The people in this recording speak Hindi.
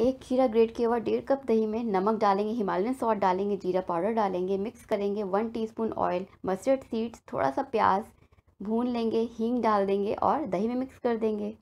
एक खीरा ग्रेट किया हुआ डेढ़ कप दही में नमक डालेंगे हिमालयन सॉल्ट डालेंगे जीरा पाउडर डालेंगे मिक्स करेंगे one teaspoon oil mustard seeds थोड़ा सा प्याज भून लेंगे हींग डाल देंगे और दही में मिक्स कर देंगे